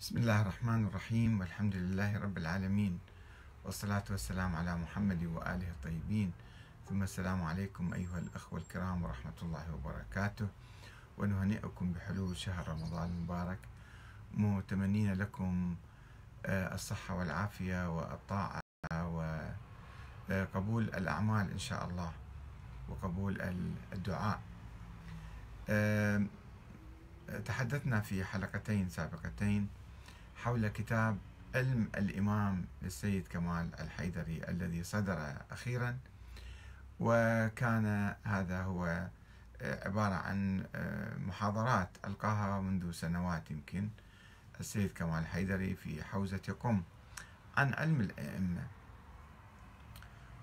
بسم الله الرحمن الرحيم والحمد لله رب العالمين والصلاة والسلام على محمد وآله الطيبين ثم السلام عليكم أيها الأخوة الكرام ورحمة الله وبركاته ونهنئكم بحلول شهر رمضان المبارك متمنين لكم آه، الصحة والعافية والطاعة وقبول الأعمال إن شاء الله وقبول الدعاء آه، تحدثنا في حلقتين سابقتين حول كتاب علم الإمام للسيد كمال الحيدري الذي صدر أخيرا وكان هذا هو آه، عبارة عن آه، محاضرات ألقاها منذ سنوات يمكن السيد كمال الحيدري في حوزة قم عن علم الأئمة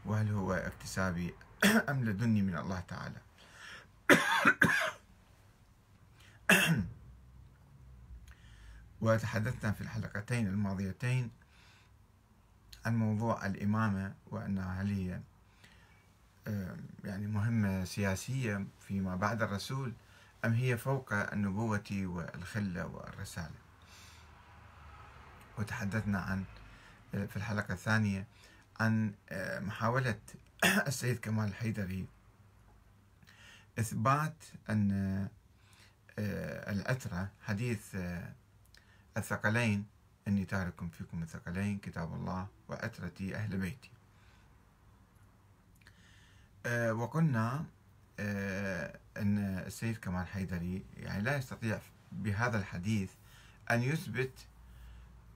وهل هو اكتسابي أم لدني من الله تعالى وتحدثنا في الحلقتين الماضيتين عن موضوع الإمامة وأنها هل هي يعني مهمة سياسية فيما بعد الرسول أم هي فوق النبوة والخلة والرسالة وتحدثنا عن آه، في الحلقة الثانية عن آه، محاولة السيد كمال الحيدري إثبات أن آه، الأترة حديث الثقلين أني تارك فيكم الثقلين كتاب الله وأترتي أهل بيتي آه، وقلنا آه، أن السيد كمال حيدري يعني لا يستطيع بهذا الحديث أن يثبت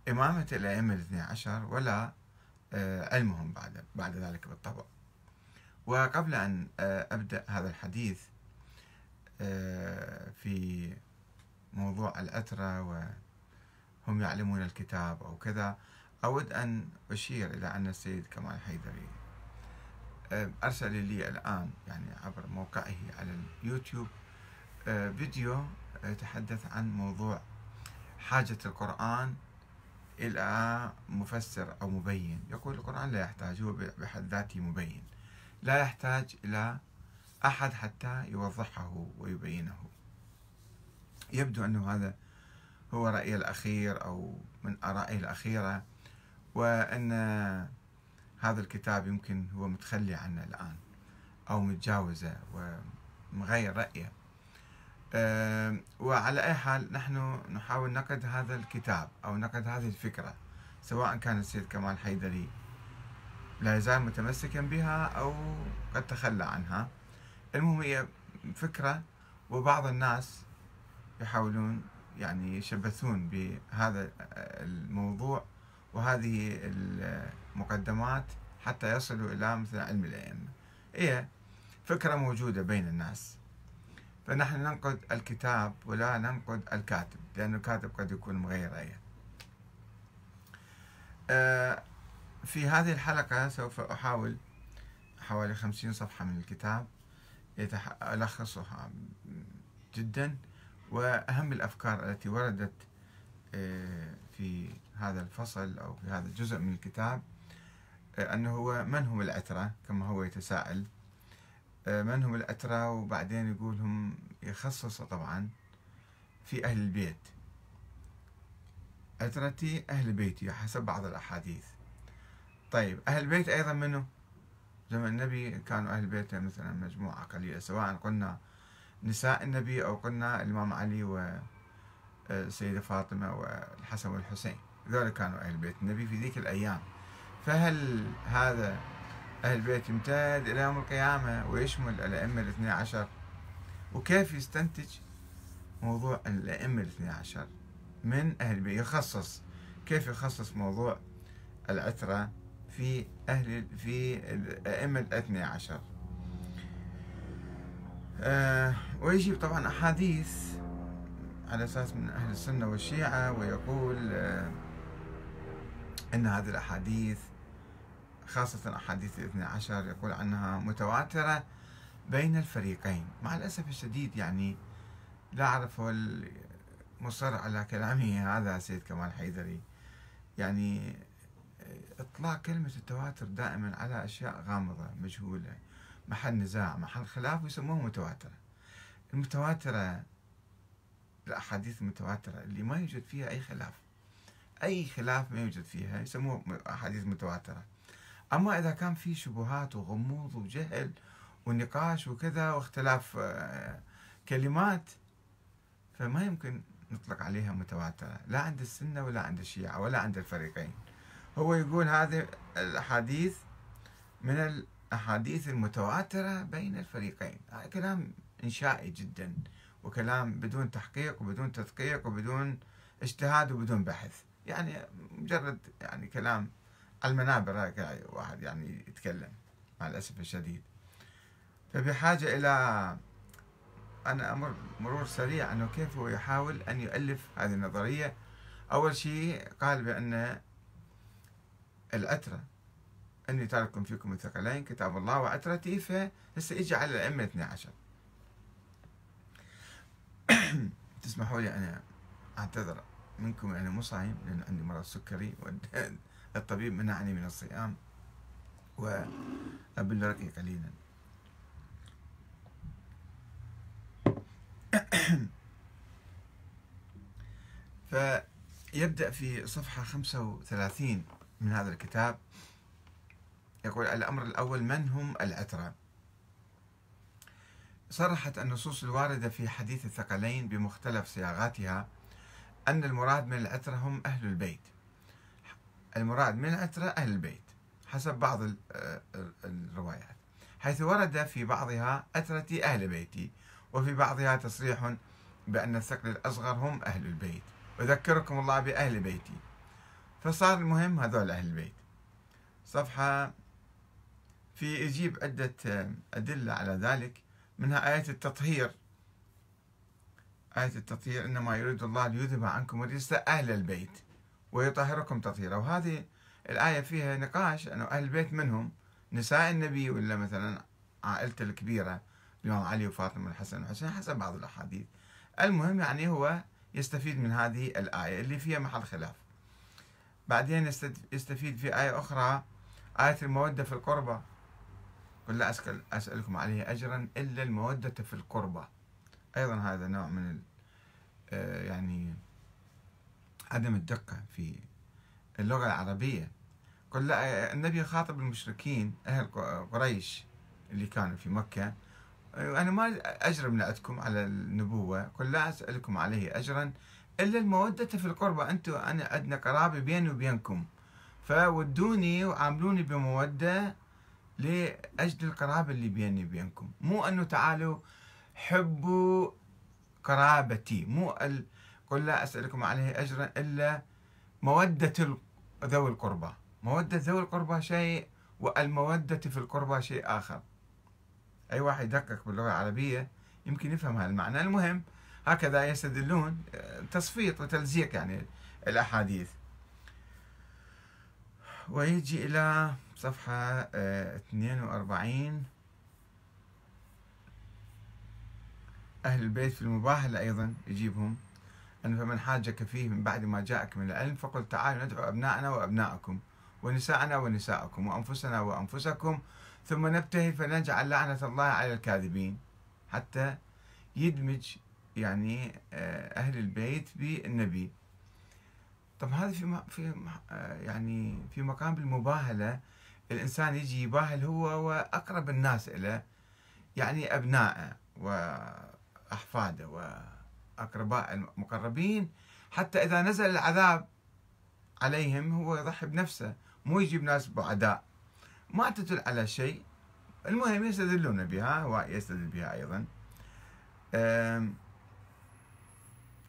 إمامة الأئمة الاثنى عشر ولا آه، علمهم بعد بعد ذلك بالطبع وقبل أن أبدأ هذا الحديث في موضوع الأترة و هم يعلمون الكتاب أو كذا أود أن أشير إلى أن السيد كمال حيدري آه، أرسل لي الآن يعني عبر موقعه على اليوتيوب آه، فيديو آه، يتحدث عن موضوع حاجة القرآن إلى مفسر أو مبين يقول القرآن لا يحتاج هو بحد ذاته مبين لا يحتاج إلى أحد حتى يوضحه ويبينه يبدو أنه هذا هو رأيي الأخير أو من آرائه الأخيرة وأن هذا الكتاب يمكن هو متخلي عنه الآن أو متجاوزه ومغير رأيه وعلى أي حال نحن نحاول نقد هذا الكتاب أو نقد هذه الفكرة سواء كان السيد كمال حيدري لا يزال متمسكا بها أو قد تخلى عنها المهم هي فكرة وبعض الناس يحاولون يعني يشبثون بهذا الموضوع وهذه المقدمات حتى يصلوا إلى مثل علم الأئمة هي إيه، فكرة موجودة بين الناس فنحن ننقد الكتاب ولا ننقد الكاتب لأن الكاتب قد يكون مغير أيه. في هذه الحلقة سوف أحاول حوالي خمسين صفحة من الكتاب ألخصها جدا وأهم الأفكار التي وردت آه، في هذا الفصل أو في هذا الجزء من الكتاب آه، أنه هو من هم الأترى كما هو يتساءل آه، من هم الأترى وبعدين يقول هم يخصص طبعا في أهل البيت أترتي أهل بيتي حسب بعض الأحاديث طيب أهل البيت أيضا منه زمن النبي كانوا أهل بيته مثلا مجموعة قليلة سواء قلنا نساء النبي أو قلنا الإمام علي والسيدة آه، فاطمة والحسن والحسين ذول كانوا أهل بيت النبي في ذيك الأيام فهل هذا أهل البيت يمتد إلى يوم القيامة ويشمل الأئمة الاثنى عشر وكيف يستنتج موضوع الأئمة الاثنى عشر من أهل البيت يخصص كيف يخصص موضوع العترة في أهل في الأئمة الاثنى عشر آه، ويجيب طبعا أحاديث على أساس من أهل السنة والشيعة ويقول آه، أن هذه الأحاديث خاصة أحاديث الاثنى عشر يقول عنها متواترة بين الفريقين مع الأسف الشديد يعني لا أعرف هو مصر على كلامه هذا سيد كمال حيدري يعني إطلاق كلمة التواتر دائما على أشياء غامضة مجهولة محل نزاع محل خلاف ويسموها متواترة المتواترة الأحاديث المتواترة اللي ما يوجد فيها أي خلاف أي خلاف ما يوجد فيها يسموها أحاديث متواترة أما إذا كان في شبهات وغموض وجهل ونقاش وكذا واختلاف آه، كلمات فما يمكن نطلق عليها متواترة لا عند السنة ولا عند الشيعة ولا عند الفريقين هو يقول هذه الأحاديث من الأحاديث المتواترة بين الفريقين هذا كلام إنشائي جدا وكلام بدون تحقيق وبدون تدقيق وبدون اجتهاد وبدون بحث يعني مجرد يعني كلام على المنابر واحد يعني يتكلم مع الأسف الشديد فبحاجة إلى أنا أمر مرور سريع أنه كيف هو يحاول أن يؤلف هذه النظرية أول شيء قال بأن الأترة أني تارك فيكم الثقلين كتاب الله وعترتي إيه فهسه إجي على الأئمة 12 تسمحوا لي أنا أعتذر منكم أنا مو صايم لأن عندي مرض سكري والطبيب منعني من الصيام وأبل رقي قليلا فيبدأ في صفحة 35 من هذا الكتاب يقول الأمر الأول من هم الأترى صرحت النصوص الواردة في حديث الثقلين بمختلف صياغاتها أن المراد من الأترة هم أهل البيت المراد من الأترة أهل البيت حسب بعض آه، الروايات حيث ورد في بعضها أترتي أهل بيتي وفي بعضها تصريح بأن الثقل الأصغر هم أهل البيت أذكركم الله بأهل بيتي فصار المهم هذول أهل البيت صفحة في يجيب عدة أدلة على ذلك منها آية التطهير آية التطهير إنما يريد الله ليذهب عنكم الرجس أهل البيت ويطهركم تطهيرا وهذه الآية فيها نقاش أنه أهل البيت منهم نساء النبي ولا مثلا عائلته الكبيرة الإمام علي وفاطمة والحسن والحسين حسب بعض الأحاديث المهم يعني هو يستفيد من هذه الآية اللي فيها محل خلاف بعدين يستفيد في آية أخرى آية المودة في القربة ولا أسأل أسألكم عليه أجرا إلا المودة في القربة أيضا هذا نوع من آه، يعني عدم الدقة في اللغة العربية قل لا النبي خاطب المشركين أهل قريش اللي كانوا في مكة أنا ما أجر من عندكم على النبوة قل لا أسألكم عليه أجرا إلا المودة في القربة أنتم أنا عندنا قرابة بيني وبينكم فودوني وعاملوني بمودة لأجل القرابة اللي بيني بينكم مو أنه تعالوا حبوا قرابتي مو ال... قل لا أسألكم عليه أجرا إلا مودة ذوي القربى مودة ذوي القربى شيء والمودة في القربى شيء آخر أي واحد يدقق باللغة العربية يمكن يفهم هالمعنى المهم هكذا يستدلون آه، تصفيط وتلزيق يعني الأحاديث ويجي إلى صفحة 42 آه، وأربعين أهل البيت في المباهلة أيضا يجيبهم أن فمن حاجك فيه من بعد ما جاءك من العلم فقل تعالوا ندعو أبناءنا وأبناءكم ونساءنا ونساءكم وأنفسنا وأنفسكم ثم نبتهل فنجعل لعنة الله على الكاذبين حتى يدمج يعني آه، أهل البيت بالنبي طب هذا في آه، يعني في مقام بالمباهلة الإنسان يجي يباهل هو وأقرب الناس إليه يعني أبنائه وأحفاده واقرباء المقربين حتى إذا نزل العذاب عليهم هو يضحي بنفسه مو يجيب ناس بعداء ما تدل على شيء المهم يستدلون بها ويستدل بها أيضا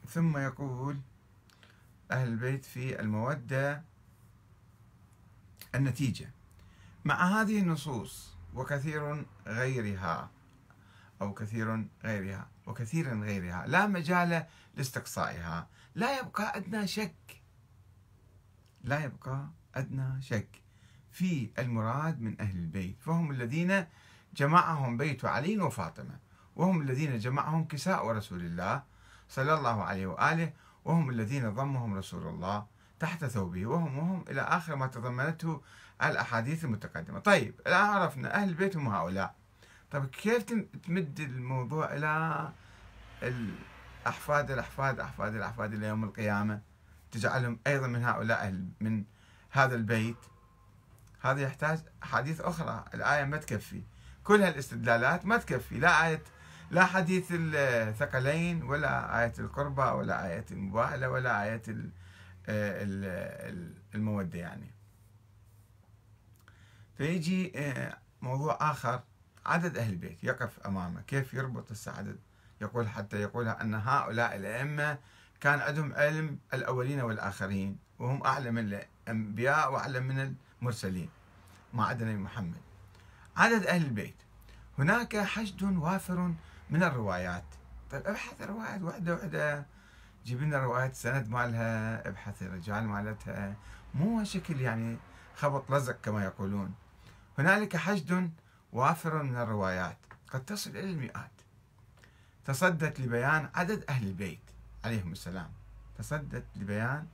ثم يقول أهل البيت في المودة النتيجة مع هذه النصوص وكثير غيرها أو كثير غيرها وكثير غيرها لا مجال لاستقصائها لا يبقى أدنى شك لا يبقى أدنى شك في المراد من أهل البيت فهم الذين جمعهم بيت علي وفاطمة وهم الذين جمعهم كساء رسول الله صلى الله عليه وآله وهم الذين ضمهم رسول الله تحت ثوبه وهم وهم إلى آخر ما تضمنته الأحاديث المتقدمة طيب الآن عرفنا أهل البيت هم هؤلاء طيب كيف تمد الموضوع إلى الأحفاد الأحفاد أحفاد الأحفاد إلى يوم القيامة تجعلهم أيضا من هؤلاء أهل من هذا البيت هذا يحتاج أحاديث أخرى الآية ما تكفي كل هالاستدلالات ما تكفي لا آية لا حديث الثقلين ولا آية القربى ولا آية المباهلة ولا آية آه، المودة يعني فيجي آه، موضوع آخر عدد أهل البيت يقف أمامه كيف يربط السعدد يقول حتى يقول أن هؤلاء الأئمة كان عندهم علم الأولين والآخرين وهم أعلى من الأنبياء وأعلى من المرسلين ما عدا محمد عدد أهل البيت هناك حشد وافر من الروايات طيب ابحث روايات واحدة واحدة جيب لنا روايات السند مالها ابحث الرجال مالتها مو شكل يعني خبط لزق كما يقولون هنالك حشد وافر من الروايات قد تصل إلى المئات تصدت لبيان عدد أهل البيت عليهم السلام تصدت لبيان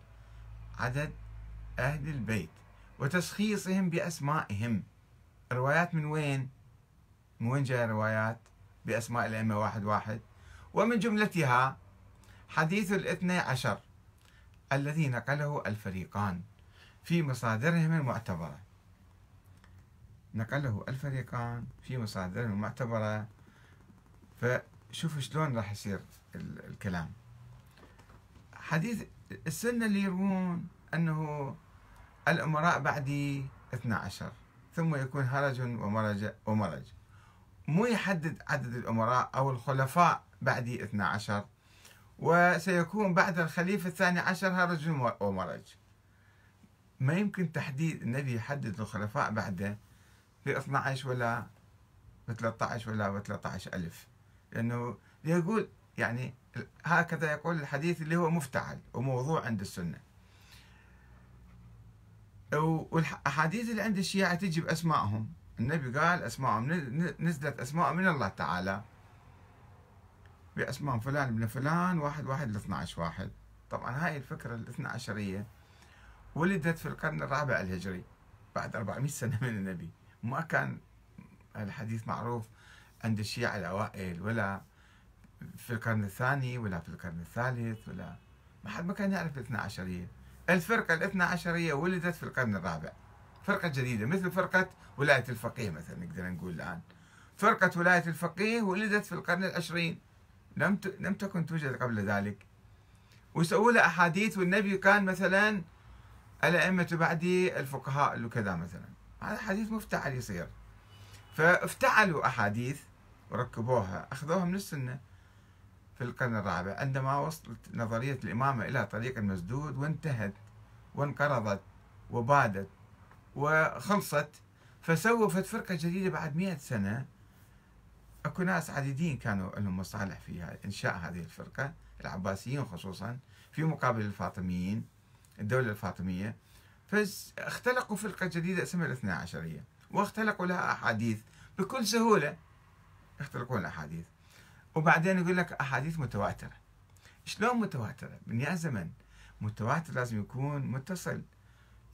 عدد أهل البيت وتشخيصهم بأسمائهم الروايات من وين؟ من وين جاي الروايات بأسماء الأئمة واحد واحد ومن جملتها حديث الاثني عشر الذي نقله الفريقان في مصادرهم المعتبره نقله الفريقان في مصادرهم المعتبرة فشوف شلون راح يصير الكلام حديث السنة اللي يروون أنه الأمراء بعدي 12 ثم يكون هرج ومرج ومرج مو يحدد عدد الأمراء أو الخلفاء بعدي 12 وسيكون بعد الخليفة الثاني عشر هرج ومرج ما يمكن تحديد النبي يحدد الخلفاء بعده في 12 ولا 13 ولا 13 ألف لأنه يقول يعني هكذا يقول الحديث اللي هو مفتعل وموضوع عند السنة والأحاديث اللي عند الشيعة تجي بأسمائهم النبي قال أسمائهم نزلت أسماء من الله تعالى بأسماء فلان ابن فلان واحد واحد ل عشر واحد طبعا هاي الفكرة الاثنى عشرية ولدت في القرن الرابع الهجري بعد 400 سنة من النبي ما كان الحديث معروف عند الشيعة الأوائل ولا في القرن الثاني ولا في القرن الثالث ولا ما حد ما كان يعرف الاثنا عشرية الفرقة الاثنا عشرية ولدت في القرن الرابع فرقة جديدة مثل فرقة ولاية الفقيه مثلا نقدر نقول الآن فرقة ولاية الفقيه ولدت في القرن العشرين لم ت... لم تكن توجد قبل ذلك وسووا لها أحاديث والنبي كان مثلا الأئمة بعدي الفقهاء اللي كذا مثلا هذا حديث مفتعل يصير فافتعلوا أحاديث وركبوها أخذوها من السنة في القرن الرابع عندما وصلت نظرية الإمامة إلى طريق المسدود وانتهت وانقرضت وبادت وخلصت فسوفت فرقة جديدة بعد مئة سنة اكو ناس عديدين كانوا لهم مصالح في انشاء هذه الفرقه العباسيين خصوصا في مقابل الفاطميين الدوله الفاطميه فاختلقوا فرقة جديدة اسمها الاثنى عشرية واختلقوا لها أحاديث بكل سهولة اختلقوا أحاديث وبعدين يقول لك أحاديث متواترة شلون متواترة؟ من يا زمن متواتر لازم يكون متصل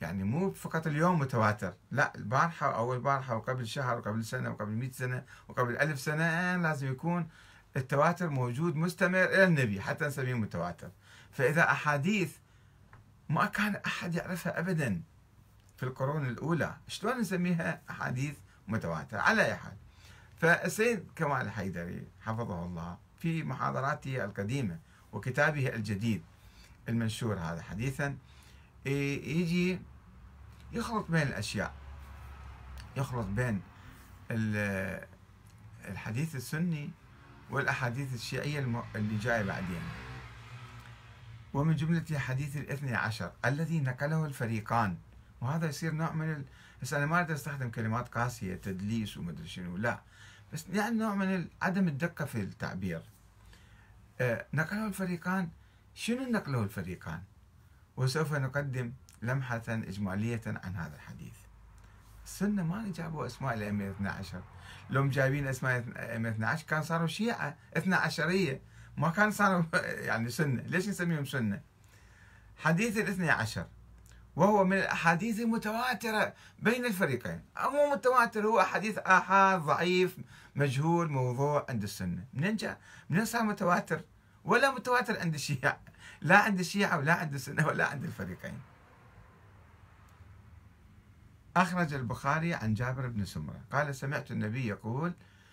يعني مو فقط اليوم متواتر لا البارحة وأول البارحة وقبل شهر وقبل سنة وقبل مئة سنة وقبل ألف سنة آه، لازم يكون التواتر موجود مستمر إلى النبي حتى نسميه متواتر فإذا أحاديث ما كان أحد يعرفها أبدا في القرون الأولى شلون نسميها أحاديث متواترة على أي حال فالسيد كمال الحيدري حفظه الله في محاضراته القديمة وكتابه الجديد المنشور هذا حديثا يجي يخلط بين الأشياء يخلط بين الحديث السني والأحاديث الشيعية اللي جاية بعدين ومن جملة حديث الاثني عشر الذي نقله الفريقان وهذا يصير نوع من ال... بس أنا ما أريد أستخدم كلمات قاسية تدليس ومدري شنو لا بس يعني نوع من عدم الدقة في التعبير آه نقله الفريقان شنو نقله الفريقان وسوف نقدم لمحة إجمالية عن هذا الحديث السنة ما جابوا أسماء الأئمة 12 لو جايبين أسماء الأئمة 12 كان صاروا شيعة 12 عشرية ما كان صار يعني سنة ليش نسميهم سنة حديث الاثني عشر وهو من الأحاديث المتواترة بين الفريقين مو متواتر هو حديث آحاد ضعيف مجهول موضوع عند السنة منين جاء؟ منين صار متواتر؟ ولا متواتر عند الشيعة لا عند الشيعة ولا عند السنة ولا عند الفريقين أخرج البخاري عن جابر بن سمرة قال سمعت النبي يقول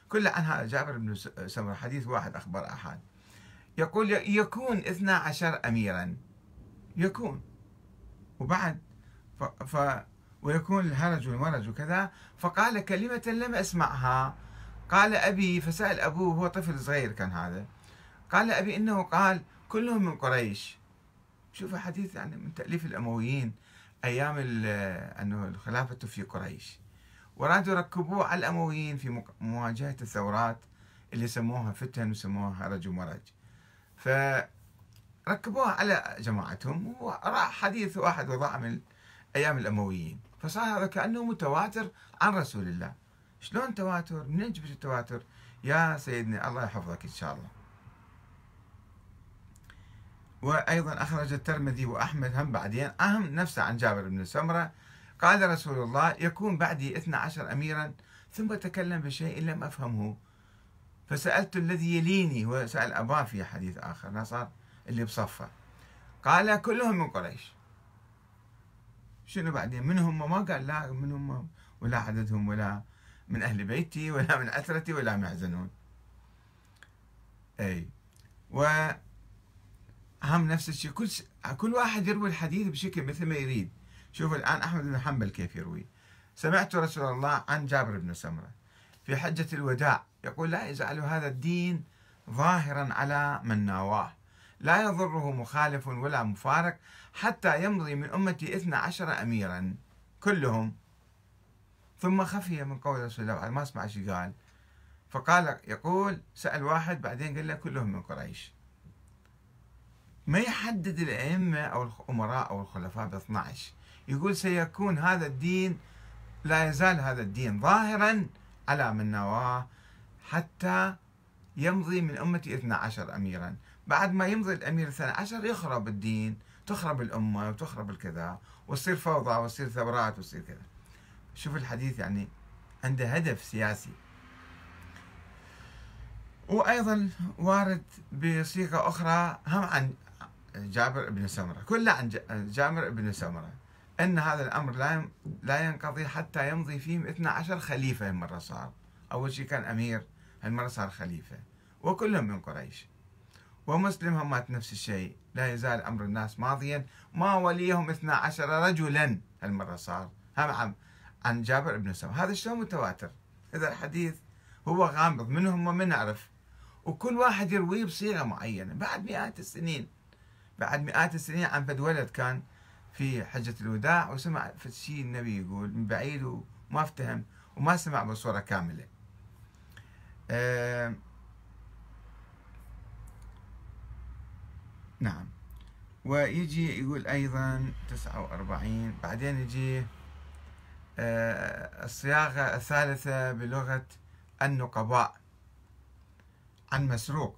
كل عن هذا جابر بن سمرة حديث واحد أخبر أحد يقول يكون اثنا عشر أميرا يكون وبعد ف... ف... ويكون الهرج والمرج وكذا فقال كلمة لم أسمعها قال أبي فسأل أبوه هو طفل صغير كان هذا قال أبي إنه قال كلهم من قريش شوف حديث يعني من تأليف الأمويين أيام أنه الخلافة في قريش ورادوا يركبوه على الأمويين في مواجهة الثورات اللي سموها فتن وسموها هرج ومرج فركبوها على جماعتهم وراح حديث واحد وضع من أيام الأمويين فصار هذا كأنه متواتر عن رسول الله شلون تواتر؟ منين جبت التواتر؟ يا سيدنا الله يحفظك إن شاء الله وأيضا أخرج الترمذي وأحمد هم بعدين أهم نفسه عن جابر بن سمرة قال رسول الله يكون بعدي 12 أميرا ثم تكلم بشيء لم أفهمه فسألت الذي يليني هو سأل أباه في حديث آخر صار اللي بصفه قال كلهم من قريش شنو بعدين من هم ما قال لا من هم ولا عددهم ولا من أهل بيتي ولا من أثرتي ولا من أي و هم نفس الشيء كل س... كل واحد يروي الحديث بشكل مثل ما يريد شوف الآن أحمد بن حنبل كيف يروي سمعت رسول الله عن جابر بن سمرة في حجة الوداع يقول لا يجعل هذا الدين ظاهرا على من ناواه لا يضره مخالف ولا مفارق حتى يمضي من أمتي إثنى عشر أميرا كلهم ثم خفي من قول رسول الله ما اسمع شي قال فقال يقول سأل واحد بعدين قال له كلهم من قريش ما يحدد الأئمة أو الأمراء أو الخلفاء ب 12 يقول سيكون هذا الدين لا يزال هذا الدين ظاهرا على من نواه حتى يمضي من أمتي 12 أميرا بعد ما يمضي الأمير عشر يخرب الدين تخرب الأمة وتخرب الكذا وتصير فوضى وتصير ثورات وتصير كذا شوف الحديث يعني عنده هدف سياسي وأيضا وارد بصيغة أخرى هم عن جابر بن سمرة كله عن جابر بن سمرة أن هذا الأمر لا لا ينقضي حتى يمضي فيهم 12 خليفة هالمرة صار أول شيء كان أمير هالمرة صار خليفة وكلهم من قريش ومسلم همات نفس الشيء لا يزال أمر الناس ماضيا ما وليهم 12 رجلا هالمرة صار هم عم عن جابر بن سمرة هذا شلون متواتر إذا الحديث هو غامض منهم ومن نعرف وكل واحد يرويه بصيغة معينة بعد مئات السنين بعد مئات السنين عن فد ولد كان في حجة الوداع وسمع شيء النبي يقول من بعيد وما افتهم وما سمع بصورة كاملة آه نعم ويجي يقول أيضا 49 بعدين يجي آه الصياغة الثالثة بلغة النقباء عن مسروق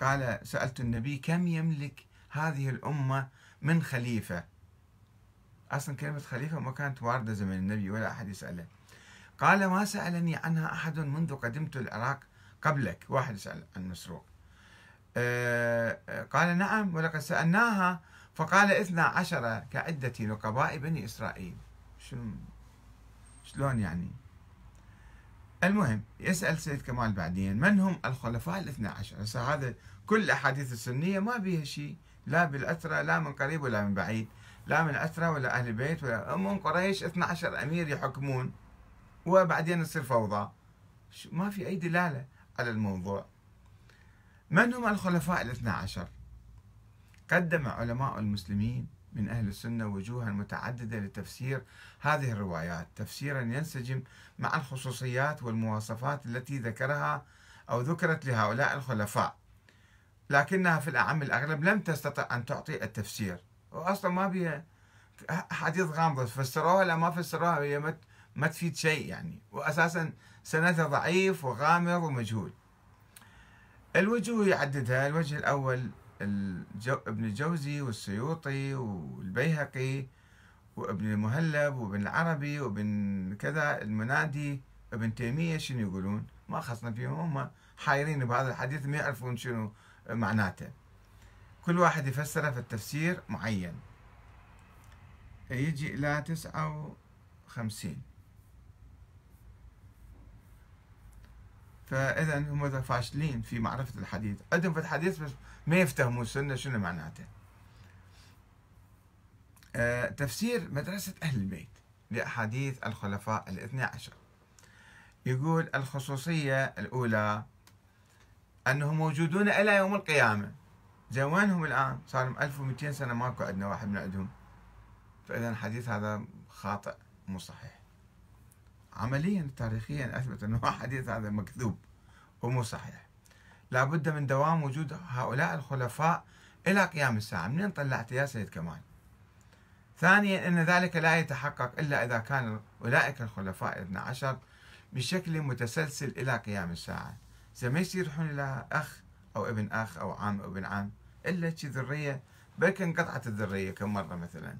قال سألت النبي كم يملك هذه الأمة من خليفة أصلا كلمة خليفة ما كانت واردة زمن النبي ولا أحد يسأله قال ما سألني عنها أحد منذ قدمت العراق قبلك واحد يسأل عن مسروق آه، آه، قال نعم ولقد سألناها فقال إثنى عشر كعدة نقباء بني إسرائيل شلون يعني المهم يسأل سيد كمال بعدين من هم الخلفاء الاثنى عشر هذا كل الأحاديث السنية ما بيها شيء لا بالأسرة لا من قريب ولا من بعيد لا من أسرة ولا أهل بيت ولا أم قريش 12 أمير يحكمون وبعدين تصير فوضى ما في أي دلالة على الموضوع من هم الخلفاء الاثنى عشر قدم علماء المسلمين من أهل السنة وجوها متعددة لتفسير هذه الروايات تفسيرا ينسجم مع الخصوصيات والمواصفات التي ذكرها أو ذكرت لهؤلاء الخلفاء لكنها في الأعم الأغلب لم تستطع أن تعطي التفسير وأصلا ما بيها حديث غامضة فسروها لا ما فسروها هي ما ما تفيد شيء يعني وأساسا سندها ضعيف وغامض ومجهول الوجوه يعددها الوجه الأول ابن الجوزي والسيوطي والبيهقي وابن المهلب وابن العربي وابن كذا المنادي ابن تيمية شنو يقولون ما خصنا فيهم هم حايرين بهذا الحديث ما يعرفون شنو معناته كل واحد يفسره في التفسير معين يجي إلى تسعة وخمسين فإذا هم فاشلين في معرفة الحديث عندهم في الحديث بس ما يفتهموا السنة شنو معناته آه، تفسير مدرسة أهل البيت لأحاديث الخلفاء الاثنى عشر يقول الخصوصية الأولى انهم موجودون الى يوم القيامه زين وينهم الان؟ صار لهم 1200 سنه ماكو عندنا واحد من عندهم فاذا الحديث هذا خاطئ مو صحيح عمليا تاريخيا اثبت انه الحديث هذا مكذوب ومو صحيح لابد من دوام وجود هؤلاء الخلفاء الى قيام الساعه منين طلعت يا سيد كمال ثانيا ان ذلك لا يتحقق الا اذا كان اولئك الخلفاء الاثنى عشر بشكل متسلسل الى قيام الساعه زين ما يصير يروحون إلى أخ أو ابن أخ أو عم أو ابن عم إلا شي ذرية بلكي انقطعت الذرية كم مرة مثلا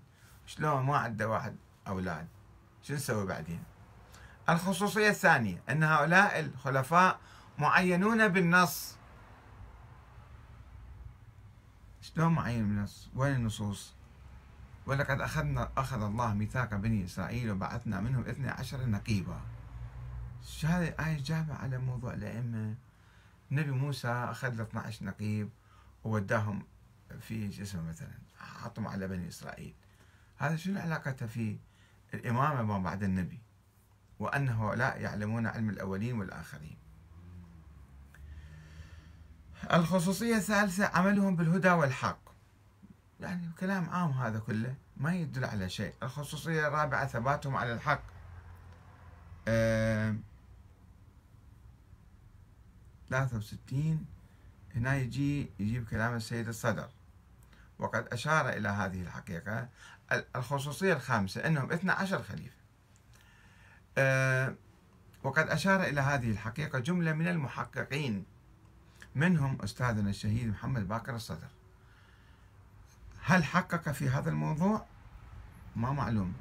شلون ما عنده واحد أولاد شو نسوي بعدين الخصوصية الثانية أن هؤلاء الخلفاء معينون بالنص شلون معين بالنص وين النصوص ولقد أخذنا أخذ الله ميثاق بني إسرائيل وبعثنا منهم اثني عشر نقيبا هذه آية جابة على موضوع الأئمة نبي موسى أخذ له 12 نقيب ووداهم في جسمه مثلا حطهم على بني إسرائيل هذا شنو علاقته في الإمامة ما بعد النبي وأن هؤلاء يعلمون علم الأولين والآخرين الخصوصية الثالثة عملهم بالهدى والحق يعني كلام عام هذا كله ما يدل على شيء الخصوصية الرابعة ثباتهم على الحق أه 63 هنا يجي يجيب كلام السيد الصدر وقد أشار إلى هذه الحقيقة الخصوصية الخامسة أنهم 12 خليفة آه، وقد أشار إلى هذه الحقيقة جملة من المحققين منهم أستاذنا الشهيد محمد باكر الصدر هل حقق في هذا الموضوع؟ ما معلوم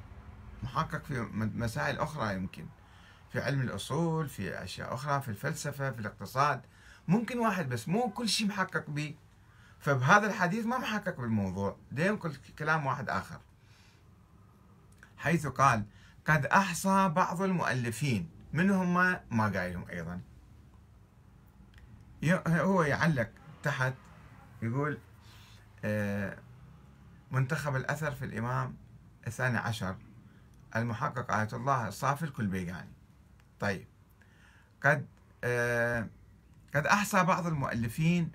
محقق في مسائل أخرى يمكن في علم الأصول في أشياء أخرى في الفلسفة في الاقتصاد ممكن واحد بس مو كل شيء محقق به فبهذا الحديث ما محقق بالموضوع دائما كل كلام واحد آخر حيث قال قد أحصى بعض المؤلفين من هم ما قايلهم أيضا هو يعلق تحت يقول آه، منتخب الأثر في الإمام الثاني عشر المحقق آية الله الصافي الكلبيجاني طيب قد آه قد أحصى بعض المؤلفين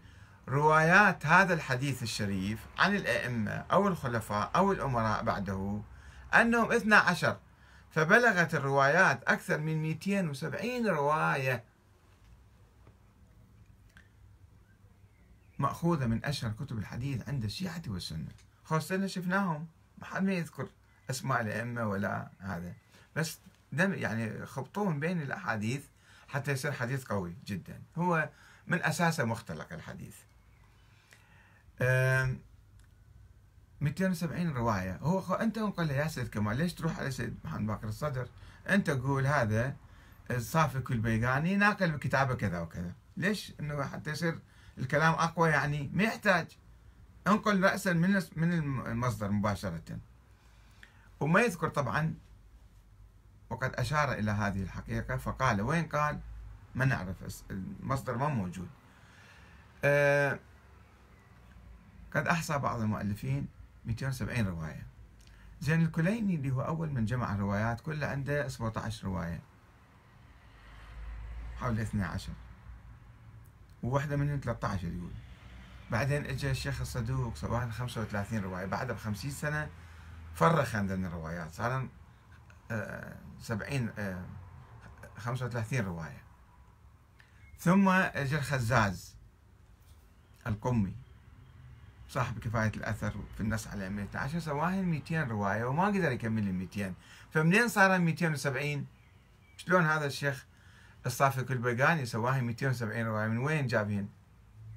روايات هذا الحديث الشريف عن الأئمة أو الخلفاء أو الأمراء بعده أنهم 12 فبلغت الروايات أكثر من 270 رواية مأخوذة من أشهر كتب الحديث عند الشيعة والسنة خاصة شفناهم ما حد ما يذكر أسماء الأئمة ولا هذا بس دم يعني خبطوهم بين الأحاديث حتى يصير حديث قوي جدا هو من أساسه مختلق الحديث 270 رواية هو أنت انقل يا سيد كمال ليش تروح على سيد محمد باقر الصدر أنت قول هذا الصافي بيغاني ناقل بكتابه كذا وكذا ليش انه حتى يصير الكلام اقوى يعني ما يحتاج انقل راسا من من المصدر مباشره وما يذكر طبعا وقد أشار إلى هذه الحقيقة فقال وين قال ما نعرف المصدر ما موجود أه قد أحصى بعض المؤلفين 270 رواية زين الكليني اللي هو أول من جمع الروايات كله عنده 17 رواية حول 12 وواحدة منهم 13 يقول بعدين اجى الشيخ الصدوق صباح 35 رواية بعدها ب 50 سنة فرخ عندنا الروايات صار سبعين آه، خمسة وثلاثين رواية ثم اجى الخزاز القمي صاحب كفاية الأثر في النص على 112 سواها 200 رواية وما قدر يكمل ال 200 فمنين صار 270 شلون هذا الشيخ الصافي البرقاني سواها 270 رواية من وين جابهن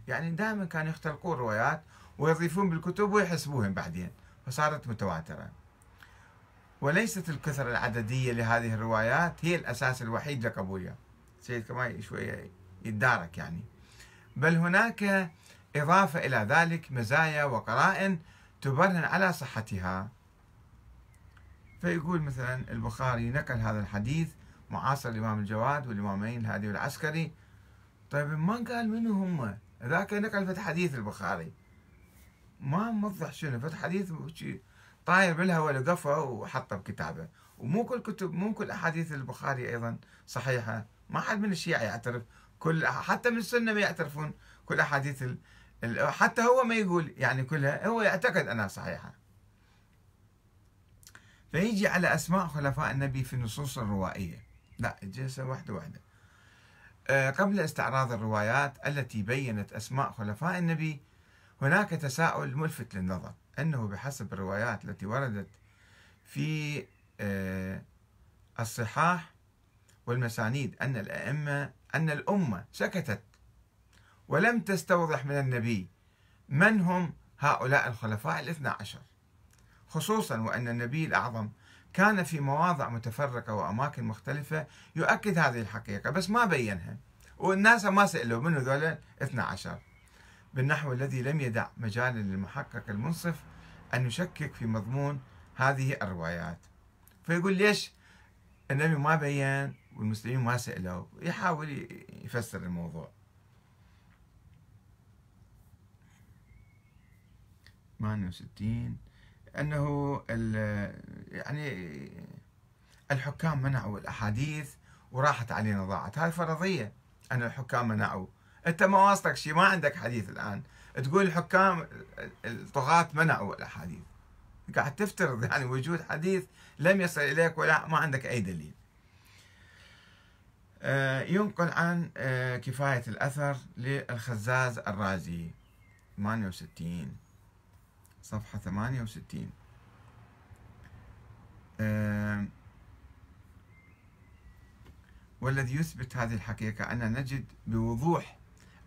يعني دائما كانوا يختلقون روايات ويضيفون بالكتب ويحسبوهن بعدين فصارت متواترة وليست الكثرة العددية لهذه الروايات هي الأساس الوحيد لقبولها سيد كما شوية يدارك يعني بل هناك إضافة إلى ذلك مزايا وقرائن تبرهن على صحتها فيقول مثلا البخاري نقل هذا الحديث معاصر الإمام الجواد والإمامين الهادي والعسكري طيب ما قال منو هم ذاك نقل فتح حديث البخاري ما موضح شنو فتح حديث طاير بالهواء لقفه وحطه بكتابه ومو كل كتب مو كل احاديث البخاري ايضا صحيحه ما حد من الشيعه يعترف كل حتى من السنه ما يعترفون كل احاديث ال... ال... حتى هو ما يقول يعني كلها هو يعتقد انها صحيحه فيجي على اسماء خلفاء النبي في النصوص الروائيه لا الجلسه واحده واحده آه، قبل استعراض الروايات التي بينت اسماء خلفاء النبي هناك تساؤل ملفت للنظر أنه بحسب الروايات التي وردت في آه، الصحاح والمسانيد أن الأئمة أن الأمة سكتت ولم تستوضح من النبي من هم هؤلاء الخلفاء الاثنى عشر خصوصا وأن النبي الأعظم كان في مواضع متفرقة وأماكن مختلفة يؤكد هذه الحقيقة بس ما بينها والناس ما سألوا من هذول عشر بالنحو الذي لم يدع مجالا للمحقق المنصف أن يشكك في مضمون هذه الروايات فيقول ليش النبي ما بين والمسلمين ما سألوا يحاول يفسر الموضوع وستين أنه يعني الحكام منعوا الأحاديث وراحت علينا ضاعت هاي فرضية أن الحكام منعوا انت ما واصلك شيء ما عندك حديث الان تقول الحكام الطغاة منعوا الاحاديث قاعد تفترض يعني وجود حديث لم يصل اليك ولا ما عندك اي دليل آه، ينقل عن آه، كفاية الأثر للخزاز الرازي 68 صفحة 68 آه، والذي يثبت هذه الحقيقة أن نجد بوضوح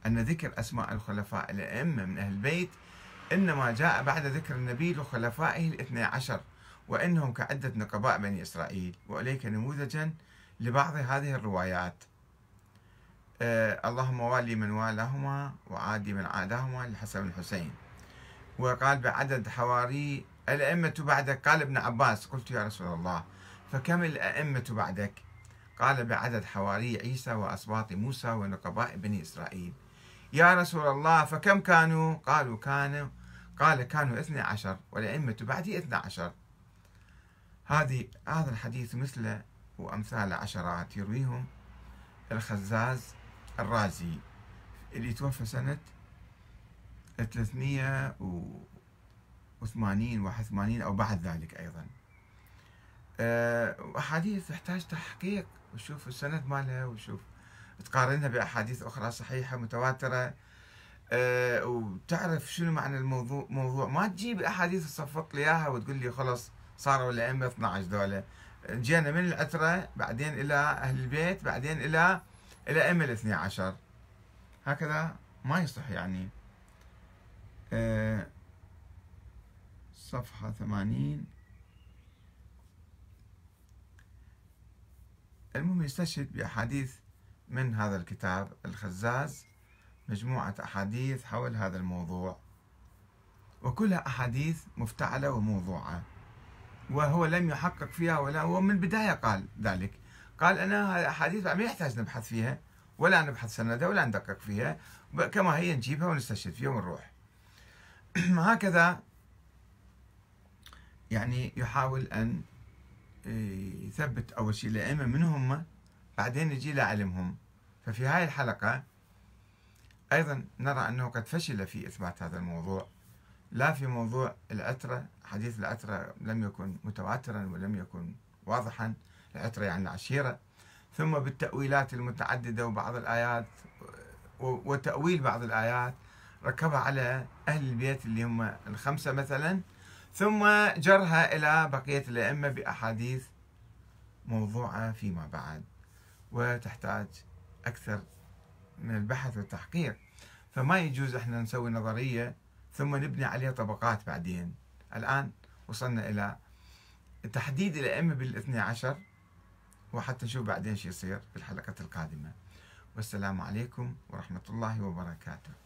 أن ذكر أسماء الخلفاء الأئمة من أهل البيت إنما جاء بعد ذكر النبي وخلفائه الاثني عشر وإنهم كعدة نقباء بني إسرائيل وإليك نموذجا لبعض هذه الروايات أه اللهم والي من والاهما وعادي من عاداهما لحسن الحسين وقال بعدد حواري الأئمة بعدك قال ابن عباس قلت يا رسول الله فكم الأئمة بعدك قال بعدد حواري عيسى وأصباط موسى ونقباء بني إسرائيل يا رسول الله فكم كانوا قالوا كانوا قال كانوا اثنى عشر والأئمة بعدي اثنى عشر هذه هذا الحديث مثله وأمثاله عشرات يرويهم الخزاز الرازي اللي توفى سنة 380 81 أو بعد ذلك أيضا آه، أحاديث تحتاج تحقيق وشوف السند مالها وشوف تقارنها بأحاديث أخرى صحيحة متواترة أه وتعرف شنو معنى الموضوع موضوع ما تجيب أحاديث تصفق لي إياها وتقول لي خلص صاروا الأئمة 12 دولة جينا من العترة بعدين إلى أهل البيت بعدين إلى الأئمة الاثني عشر هكذا ما يصح يعني أه صفحة 80 المهم يستشهد بأحاديث من هذا الكتاب الخزاز مجموعة أحاديث حول هذا الموضوع وكلها أحاديث مفتعلة وموضوعة وهو لم يحقق فيها ولا هو من البداية قال ذلك قال أنا هذه الأحاديث ما يحتاج نبحث فيها ولا نبحث سندها ولا ندقق فيها كما هي نجيبها ونستشهد فيها ونروح هكذا يعني يحاول أن آه، يثبت أول شيء الأئمة من هم بعدين نجي لعلمهم ففي هاي الحلقة أيضا نرى أنه قد فشل في إثبات هذا الموضوع لا في موضوع العترة حديث العترة لم يكن متواترا ولم يكن واضحا العترة يعني العشيرة ثم بالتأويلات المتعددة وبعض الآيات وتأويل بعض الآيات ركبها على أهل البيت اللي هم الخمسة مثلا ثم جرها إلى بقية الأئمة بأحاديث موضوعة فيما بعد وتحتاج أكثر من البحث والتحقيق فما يجوز احنا نسوي نظرية ثم نبني عليها طبقات بعدين الآن وصلنا إلى تحديد الأئمة بالاثنى عشر وحتى نشوف بعدين شو يصير في الحلقة القادمة والسلام عليكم ورحمة الله وبركاته